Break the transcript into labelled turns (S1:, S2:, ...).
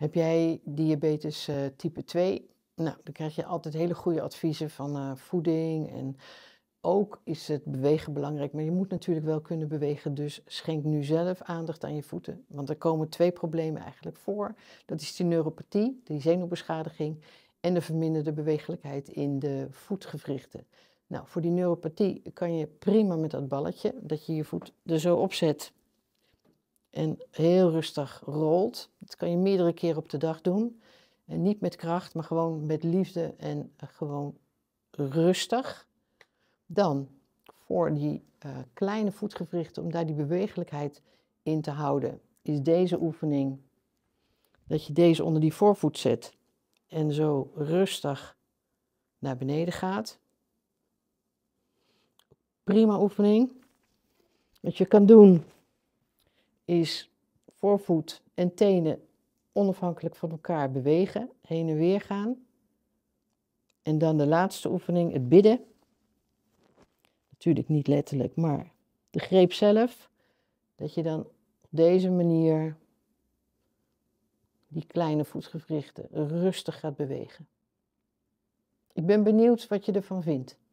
S1: Heb jij diabetes eh, type 2? Nou, dan krijg je altijd hele goede adviezen van eh, voeding. En ook is het bewegen belangrijk. Maar je moet natuurlijk wel kunnen bewegen. Dus schenk nu zelf aandacht aan je voeten. Want er komen twee problemen eigenlijk voor. Dat is die neuropathie, die zenuwbeschadiging. En de verminderde bewegelijkheid in de voetgewrichten. Nou, voor die neuropathie kan je prima met dat balletje, dat je je voet er zo opzet en heel rustig rolt. Dat kan je meerdere keren op de dag doen. En eh, niet met kracht, maar gewoon met liefde en eh, gewoon rustig. Dan voor die eh, kleine voetgewrichten, om daar die bewegelijkheid in te houden, is deze oefening dat je deze onder die voorvoet zet en zo rustig naar beneden gaat. Prima oefening. Wat je kan doen is voorvoet en tenen onafhankelijk van elkaar bewegen, heen en weer gaan. En dan de laatste oefening, het bidden. Natuurlijk niet letterlijk, maar de greep zelf. Dat je dan op deze manier die kleine voetgewrichten rustig gaat bewegen. Ik ben benieuwd wat je ervan vindt.